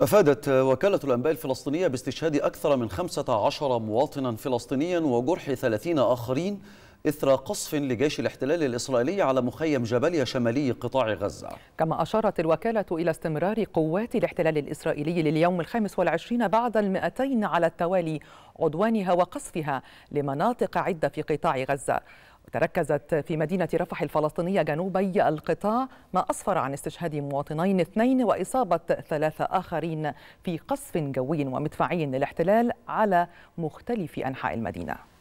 أفادت وكالة الأنباء الفلسطينية باستشهاد أكثر من 15 مواطنا فلسطينيا وجرح 30 آخرين إثر قصف لجيش الاحتلال الإسرائيلي على مخيم جباليا شمالي قطاع غزة كما أشارت الوكالة إلى استمرار قوات الاحتلال الإسرائيلي لليوم الخامس والعشرين بعد المئتين على التوالي عدوانها وقصفها لمناطق عدة في قطاع غزة تركزت في مدينة رفح الفلسطينية جنوبي القطاع ما أسفر عن استشهاد مواطنين اثنين وإصابة ثلاثة آخرين في قصف جوي ومدفعي للاحتلال على مختلف أنحاء المدينة